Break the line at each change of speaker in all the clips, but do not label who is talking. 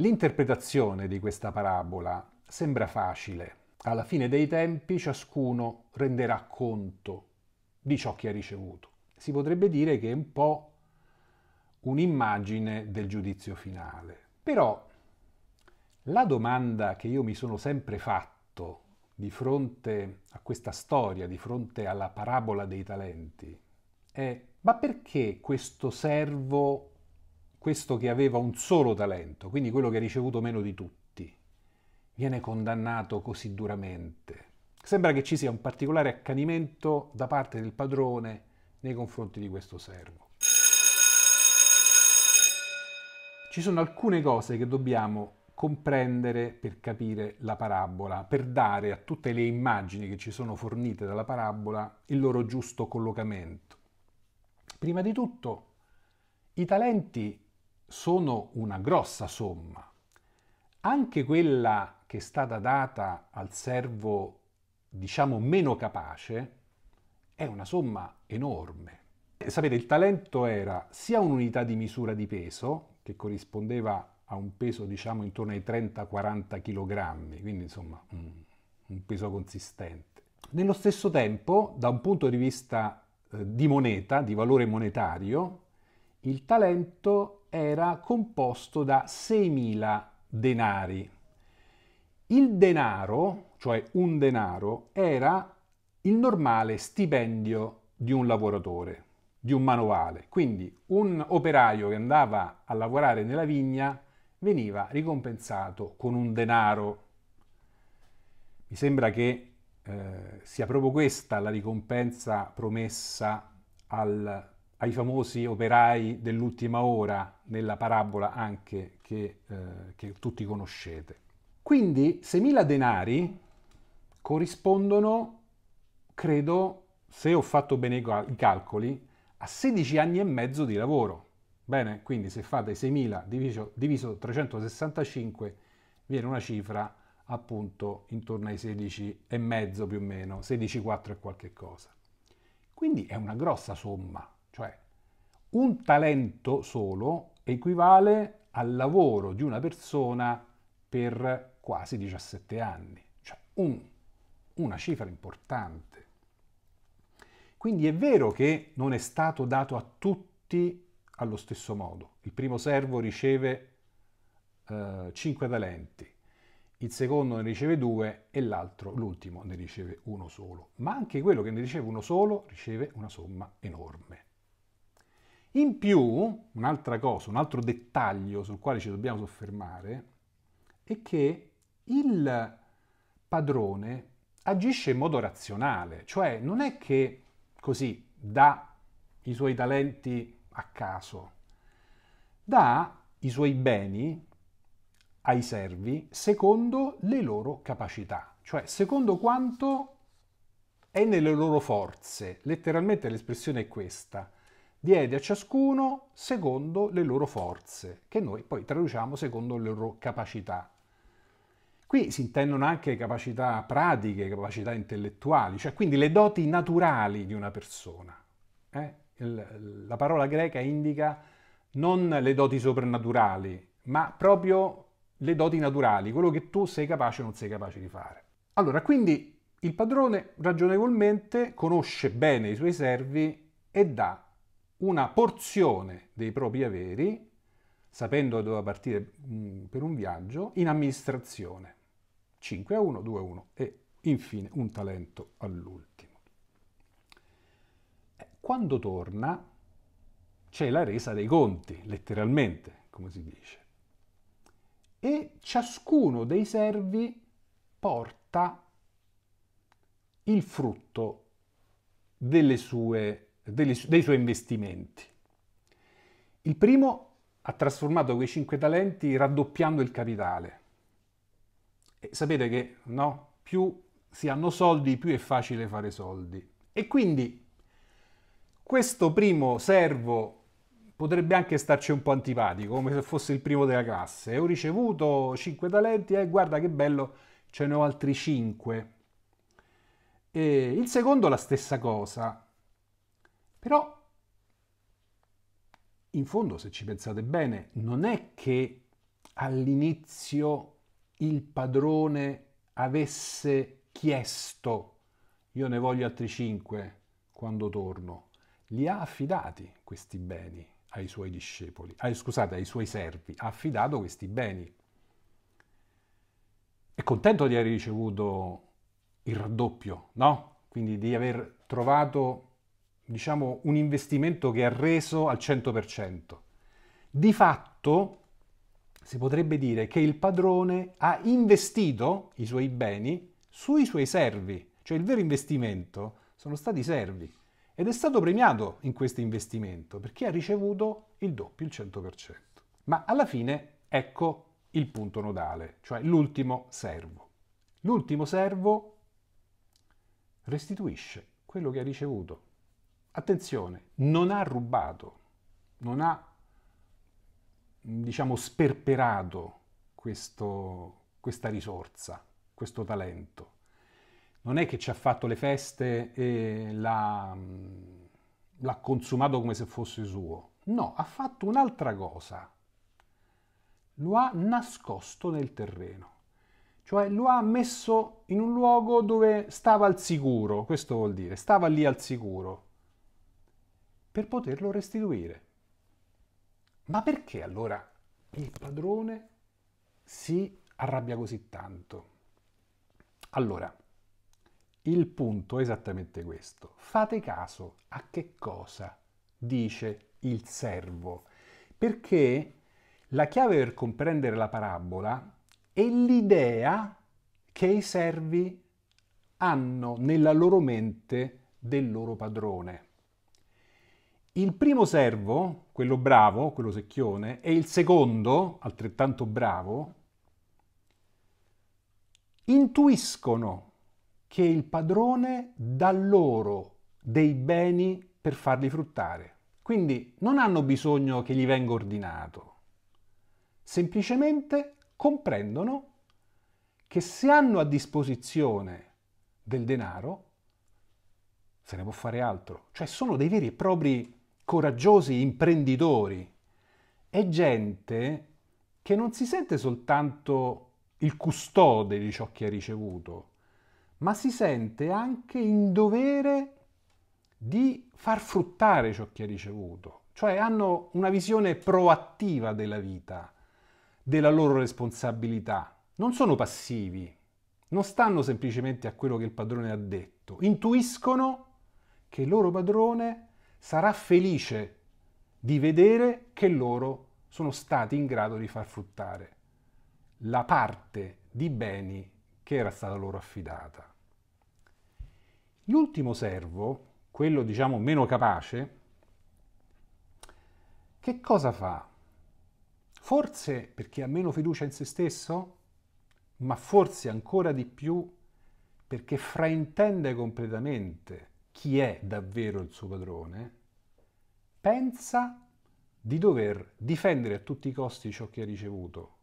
L'interpretazione di questa parabola sembra facile. Alla fine dei tempi ciascuno renderà conto di ciò che ha ricevuto. Si potrebbe dire che è un po' un'immagine del giudizio finale. Però la domanda che io mi sono sempre fatto di fronte a questa storia, di fronte alla parabola dei talenti, è ma perché questo servo questo che aveva un solo talento, quindi quello che ha ricevuto meno di tutti, viene condannato così duramente. Sembra che ci sia un particolare accanimento da parte del padrone nei confronti di questo servo. Ci sono alcune cose che dobbiamo comprendere per capire la parabola, per dare a tutte le immagini che ci sono fornite dalla parabola il loro giusto collocamento. Prima di tutto, i talenti sono una grossa somma. Anche quella che è stata data al servo, diciamo, meno capace, è una somma enorme. E sapete, il talento era sia un'unità di misura di peso, che corrispondeva a un peso, diciamo, intorno ai 30-40 kg, quindi insomma un peso consistente. Nello stesso tempo, da un punto di vista eh, di moneta, di valore monetario, il talento era composto da 6.000 denari. Il denaro, cioè un denaro, era il normale stipendio di un lavoratore, di un manovale. Quindi un operaio che andava a lavorare nella vigna veniva ricompensato con un denaro. Mi sembra che eh, sia proprio questa la ricompensa promessa al ai famosi operai dell'ultima ora nella parabola anche che, eh, che tutti conoscete. Quindi 6.000 denari corrispondono, credo, se ho fatto bene i calcoli, a 16 anni e mezzo di lavoro. Bene, quindi se fate 6.000 diviso, diviso 365 viene una cifra appunto intorno ai 16 e mezzo più o meno, 16,4 e qualche cosa. Quindi è una grossa somma cioè, un talento solo equivale al lavoro di una persona per quasi 17 anni, cioè un, una cifra importante. Quindi è vero che non è stato dato a tutti allo stesso modo. Il primo servo riceve eh, 5 talenti, il secondo ne riceve 2 e l'altro, l'ultimo, ne riceve uno solo. Ma anche quello che ne riceve uno solo riceve una somma enorme. In più, un'altra cosa, un altro dettaglio sul quale ci dobbiamo soffermare, è che il padrone agisce in modo razionale, cioè non è che così dà i suoi talenti a caso, dà i suoi beni ai servi secondo le loro capacità, cioè secondo quanto è nelle loro forze. Letteralmente l'espressione è questa diede a ciascuno secondo le loro forze, che noi poi traduciamo secondo le loro capacità. Qui si intendono anche capacità pratiche, capacità intellettuali, cioè quindi le doti naturali di una persona. Eh? la parola greca indica non le doti soprannaturali, ma proprio le doti naturali, quello che tu sei capace o non sei capace di fare. Allora, quindi il padrone ragionevolmente conosce bene i suoi servi e dà una porzione dei propri averi, sapendo che doveva partire mm, per un viaggio, in amministrazione. 5 a 1, 2 a 1 e infine un talento all'ultimo. Eh, quando torna c'è la resa dei conti, letteralmente, come si dice. E ciascuno dei servi porta il frutto delle sue dei, dei suoi investimenti. Il primo ha trasformato quei cinque talenti raddoppiando il capitale. E sapete che no? più si hanno soldi, più è facile fare soldi. E quindi questo primo servo potrebbe anche starci un po' antipatico, come se fosse il primo della classe. E ho ricevuto cinque talenti e eh, guarda che bello, ce ne ho altri cinque. E il secondo la stessa cosa, però, in fondo, se ci pensate bene, non è che all'inizio il padrone avesse chiesto io ne voglio altri cinque quando torno. Li ha affidati questi beni ai suoi discepoli, ai, scusate, ai suoi servi, ha affidato questi beni. È contento di aver ricevuto il raddoppio, no? Quindi di aver trovato diciamo, un investimento che ha reso al 100%. Di fatto si potrebbe dire che il padrone ha investito i suoi beni sui suoi servi, cioè il vero investimento sono stati i servi ed è stato premiato in questo investimento perché ha ricevuto il doppio, il 100%. Ma alla fine ecco il punto nodale, cioè l'ultimo servo. L'ultimo servo restituisce quello che ha ricevuto attenzione, non ha rubato, non ha, diciamo, sperperato questo, questa risorsa, questo talento. Non è che ci ha fatto le feste e l'ha, l'ha consumato come se fosse suo. No, ha fatto un'altra cosa. Lo ha nascosto nel terreno cioè lo ha messo in un luogo dove stava al sicuro, questo vuol dire, stava lì al sicuro per poterlo restituire. Ma perché allora il padrone si arrabbia così tanto? Allora, il punto è esattamente questo. Fate caso a che cosa dice il servo, perché la chiave per comprendere la parabola è l'idea che i servi hanno nella loro mente del loro padrone. Il primo servo, quello bravo, quello secchione, e il secondo, altrettanto bravo, intuiscono che il padrone dà loro dei beni per farli fruttare. Quindi non hanno bisogno che gli venga ordinato, semplicemente comprendono che se hanno a disposizione del denaro, se ne può fare altro. Cioè sono dei veri e propri coraggiosi imprenditori, è gente che non si sente soltanto il custode di ciò che ha ricevuto, ma si sente anche in dovere di far fruttare ciò che ha ricevuto, cioè hanno una visione proattiva della vita, della loro responsabilità, non sono passivi, non stanno semplicemente a quello che il padrone ha detto, intuiscono che il loro padrone sarà felice di vedere che loro sono stati in grado di far fruttare la parte di beni che era stata loro affidata. L'ultimo servo, quello diciamo meno capace, che cosa fa? Forse perché ha meno fiducia in se stesso, ma forse ancora di più perché fraintende completamente chi è davvero il suo padrone, pensa di dover difendere a tutti i costi ciò che ha ricevuto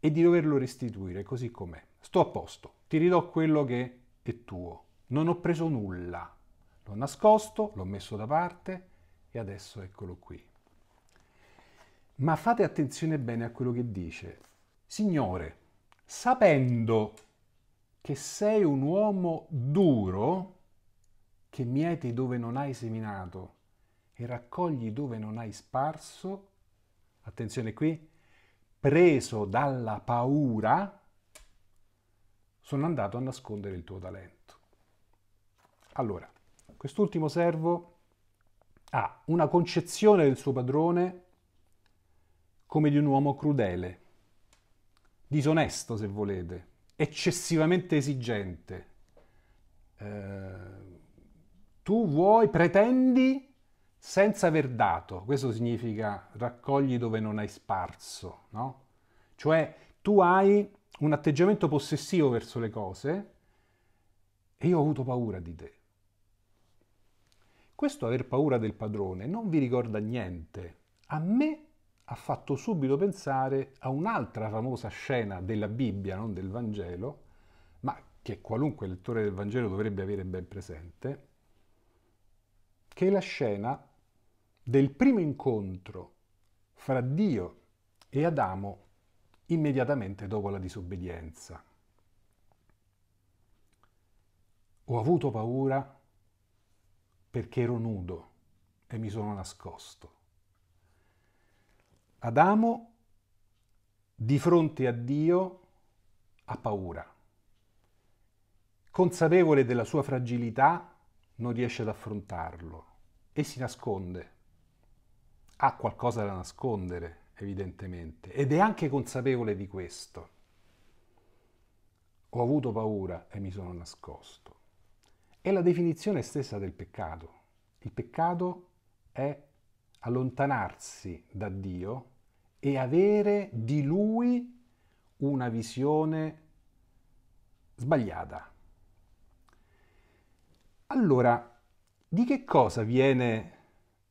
e di doverlo restituire così com'è. Sto a posto, ti ridò quello che è tuo. Non ho preso nulla, l'ho nascosto, l'ho messo da parte e adesso eccolo qui. Ma fate attenzione bene a quello che dice. Signore, sapendo che sei un uomo duro, che mieti dove non hai seminato e raccogli dove non hai sparso, attenzione qui, preso dalla paura, sono andato a nascondere il tuo talento. Allora, quest'ultimo servo ha una concezione del suo padrone come di un uomo crudele, disonesto se volete, eccessivamente esigente, eh, tu vuoi, pretendi senza aver dato. Questo significa raccogli dove non hai sparso, no? Cioè tu hai un atteggiamento possessivo verso le cose e io ho avuto paura di te. Questo aver paura del padrone non vi ricorda niente. A me ha fatto subito pensare a un'altra famosa scena della Bibbia, non del Vangelo, ma che qualunque lettore del Vangelo dovrebbe avere ben presente, che è la scena del primo incontro fra Dio e Adamo immediatamente dopo la disobbedienza. Ho avuto paura perché ero nudo e mi sono nascosto. Adamo, di fronte a Dio, ha paura. Consapevole della sua fragilità, non riesce ad affrontarlo e si nasconde. Ha qualcosa da nascondere, evidentemente, ed è anche consapevole di questo. Ho avuto paura e mi sono nascosto. È la definizione stessa del peccato. Il peccato è allontanarsi da Dio e avere di Lui una visione sbagliata allora, di che cosa viene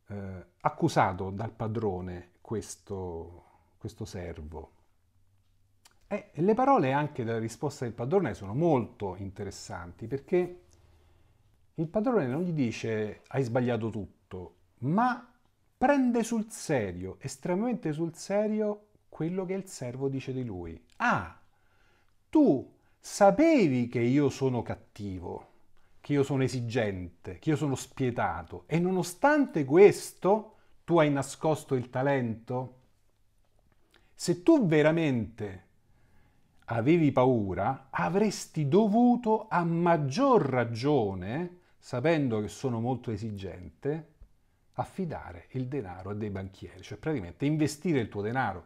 eh, accusato dal padrone questo, questo servo? Eh, le parole anche della risposta del padrone sono molto interessanti perché il padrone non gli dice hai sbagliato tutto, ma prende sul serio, estremamente sul serio, quello che il servo dice di lui. Ah, tu sapevi che io sono cattivo che io sono esigente, che io sono spietato e nonostante questo tu hai nascosto il talento? Se tu veramente avevi paura, avresti dovuto a maggior ragione, sapendo che sono molto esigente, affidare il denaro a dei banchieri, cioè praticamente investire il tuo denaro.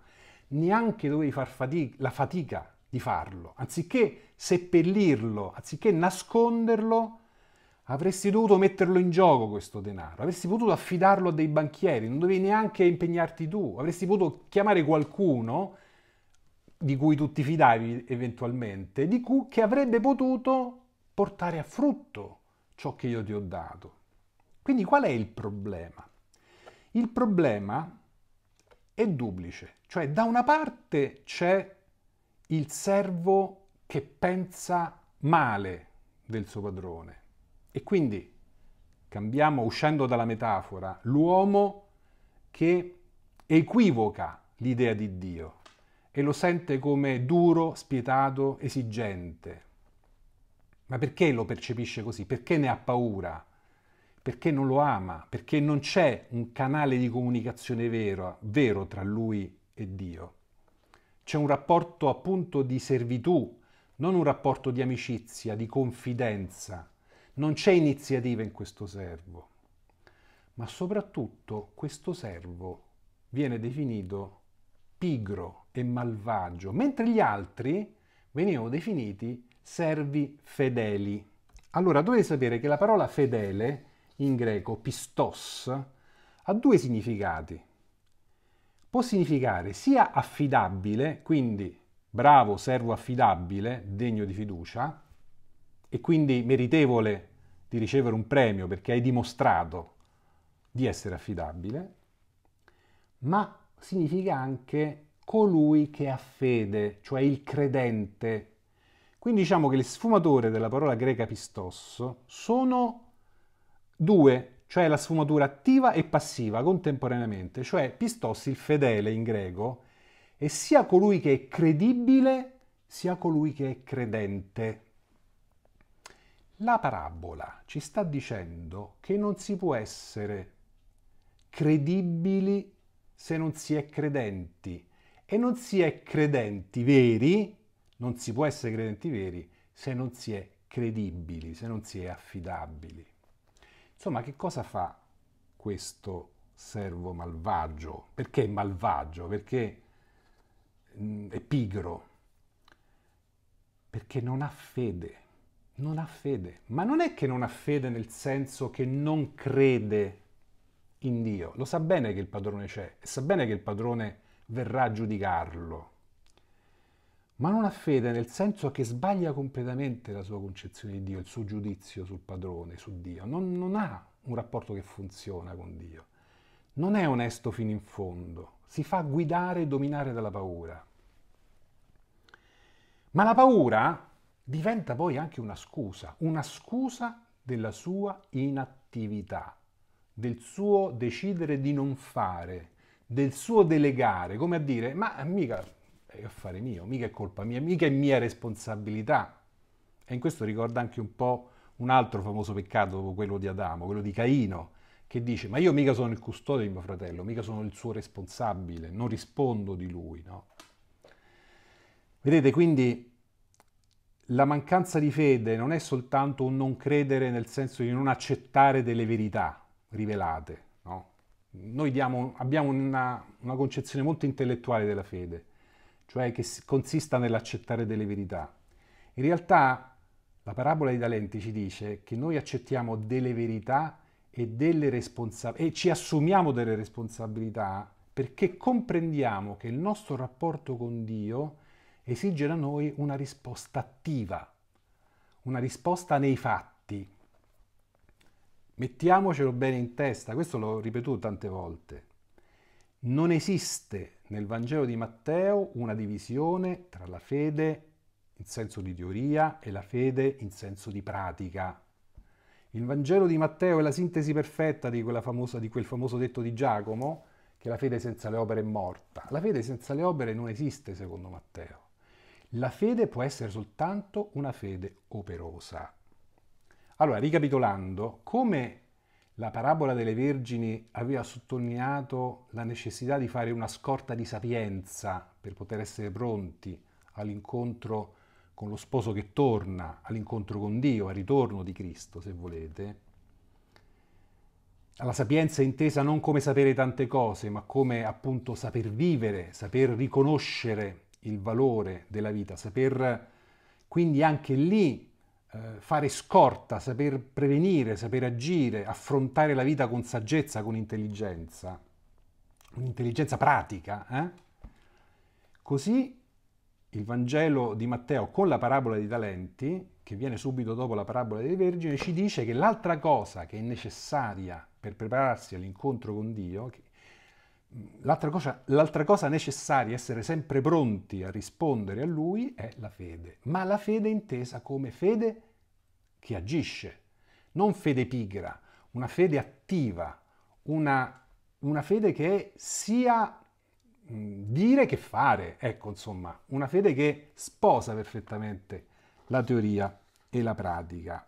Neanche dovevi far fatica, la fatica di farlo, anziché seppellirlo, anziché nasconderlo, Avresti dovuto metterlo in gioco questo denaro, avresti potuto affidarlo a dei banchieri, non dovevi neanche impegnarti tu, avresti potuto chiamare qualcuno di cui tu ti fidavi eventualmente, di cui, che avrebbe potuto portare a frutto ciò che io ti ho dato. Quindi qual è il problema? Il problema è duplice, cioè da una parte c'è il servo che pensa male del suo padrone, e quindi cambiamo, uscendo dalla metafora, l'uomo che equivoca l'idea di Dio e lo sente come duro, spietato, esigente. Ma perché lo percepisce così? Perché ne ha paura? Perché non lo ama? Perché non c'è un canale di comunicazione vero, vero tra lui e Dio? C'è un rapporto appunto di servitù, non un rapporto di amicizia, di confidenza. Non c'è iniziativa in questo servo, ma soprattutto questo servo viene definito pigro e malvagio, mentre gli altri venivano definiti servi fedeli. Allora dovete sapere che la parola fedele in greco, pistos, ha due significati. Può significare sia affidabile, quindi bravo servo affidabile, degno di fiducia, e quindi meritevole di ricevere un premio perché hai dimostrato di essere affidabile, ma significa anche colui che ha fede, cioè il credente. Quindi diciamo che le sfumature della parola greca pistos sono due, cioè la sfumatura attiva e passiva contemporaneamente, cioè pistos il fedele in greco è sia colui che è credibile sia colui che è credente. La parabola ci sta dicendo che non si può essere credibili se non si è credenti e non si è credenti veri, non si può essere credenti veri se non si è credibili, se non si è affidabili. Insomma, che cosa fa questo servo malvagio? Perché è malvagio? Perché mm, è pigro? Perché non ha fede non ha fede. Ma non è che non ha fede nel senso che non crede in Dio. Lo sa bene che il padrone c'è e sa bene che il padrone verrà a giudicarlo. Ma non ha fede nel senso che sbaglia completamente la sua concezione di Dio, il suo giudizio sul padrone, su Dio. Non, non ha un rapporto che funziona con Dio. Non è onesto fino in fondo. Si fa guidare e dominare dalla paura. Ma la paura diventa poi anche una scusa, una scusa della sua inattività, del suo decidere di non fare, del suo delegare, come a dire, ma mica è affare mio, mica è colpa mia, mica è mia responsabilità. E in questo ricorda anche un po' un altro famoso peccato, quello di Adamo, quello di Caino, che dice, ma io mica sono il custode di mio fratello, mica sono il suo responsabile, non rispondo di lui. No? Vedete, quindi la mancanza di fede non è soltanto un non credere nel senso di non accettare delle verità rivelate. No? Noi diamo, abbiamo una, una, concezione molto intellettuale della fede, cioè che consista nell'accettare delle verità. In realtà la parabola dei talenti ci dice che noi accettiamo delle verità e, delle responsa- e ci assumiamo delle responsabilità perché comprendiamo che il nostro rapporto con Dio è esige da noi una risposta attiva, una risposta nei fatti. Mettiamocelo bene in testa, questo l'ho ripetuto tante volte. Non esiste nel Vangelo di Matteo una divisione tra la fede in senso di teoria e la fede in senso di pratica. Il Vangelo di Matteo è la sintesi perfetta di, famosa, di quel famoso detto di Giacomo, che la fede senza le opere è morta. La fede senza le opere non esiste secondo Matteo. La fede può essere soltanto una fede operosa. Allora, ricapitolando, come la parabola delle vergini aveva sottolineato la necessità di fare una scorta di sapienza per poter essere pronti all'incontro con lo sposo che torna, all'incontro con Dio, al ritorno di Cristo, se volete. alla sapienza intesa non come sapere tante cose, ma come appunto saper vivere, saper riconoscere il valore della vita, saper quindi anche lì eh, fare scorta, saper prevenire, saper agire, affrontare la vita con saggezza, con intelligenza, un'intelligenza pratica. Eh? Così il Vangelo di Matteo con la parabola dei talenti, che viene subito dopo la parabola delle vergini, ci dice che l'altra cosa che è necessaria per prepararsi all'incontro con Dio, l'altra cosa, l'altra cosa necessaria, essere sempre pronti a rispondere a lui, è la fede. Ma la fede intesa come fede che agisce, non fede pigra, una fede attiva, una, una fede che è sia dire che fare, ecco insomma, una fede che sposa perfettamente la teoria e la pratica.